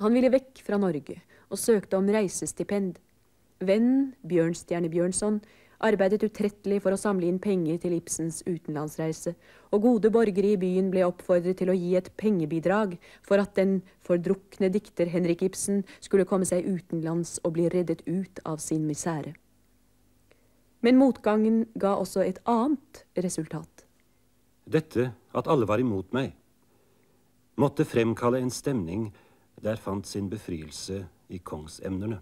Han ville vekk fra Norge og søkte om reisestipend. Vennen Bjørnstjerne Bjørnson arbeidet utrettelig for å samle inn penger til Ibsens utenlandsreise, og gode borgere i byen ble oppfordret til å gi et pengebidrag for at den fordrukne dikter Henrik Ibsen skulle komme seg utenlands og bli reddet ut av sin misere. Men motgangen ga også et annet resultat. Dette at alle var imot meg, måtte fremkalle en stemning der fant sin befrielse i kongsemnerne.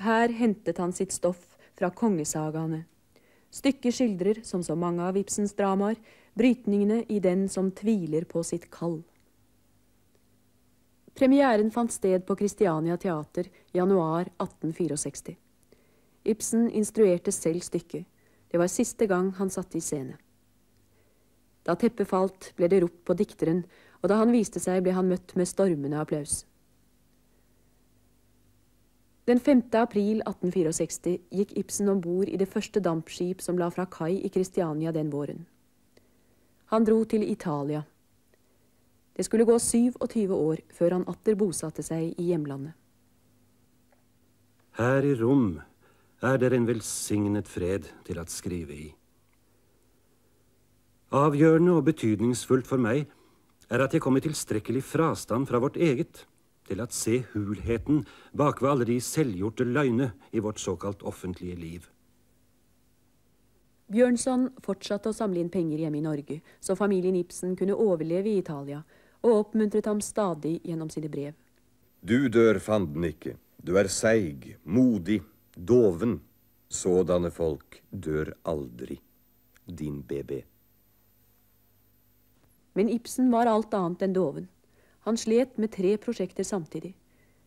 Her hentet han sitt stoff fra kongesagaene. Stykket skildrer, som så mange av Ibsens dramaer, brytningene i den som tviler på sitt kall. Premieren fant sted på Kristiania Teater januar 1864. Ibsen instruerte selv stykket. Det var siste gang han satte i scene. Da teppet falt, ble det rop på dikteren, og da han viste seg, ble han møtt med stormende applaus. Den 5. april 1864 gikk Ibsen om bord i det første dampskip som la fra kai i Kristiania den våren. Han dro til Italia. Det skulle gå 27 år før han atter bosatte seg i hjemlandet. Her i rom er det en velsignet fred til å skrive i. Avgjørende og betydningsfullt for meg er at jeg kom i tilstrekkelig frastand fra vårt eget til at se hulheten bak ved alle de selvgjorte løgne i vårt såkalt offentlige liv. Bjørnson fortsatte å samle inn penger hjemme i Norge, så familien Ibsen kunne overleve i Italia, og oppmuntret ham stadig gjennom sine brev. Du dør fanden ikke. Du er seig, modig, doven. Sådanne folk dør aldri. Din BB. Men Ibsen var alt annet enn doven. Han slet med tre prosjekter samtidig.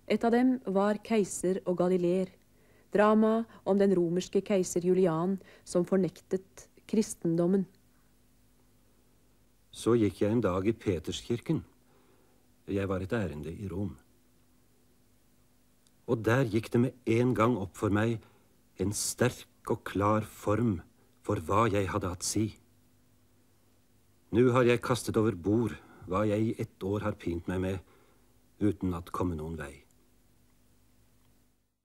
Et av dem var 'Keiser og Galileer', Drama om den romerske keiser Julian som fornektet kristendommen. Så gikk jeg en dag i Peterskirken. Jeg var et ærende i Rom. Og der gikk det med en gang opp for meg en sterk og klar form for hva jeg hadde hatt si. Nå har jeg kastet over bord hva jeg i ett år har pint meg med uten at komme noen vei.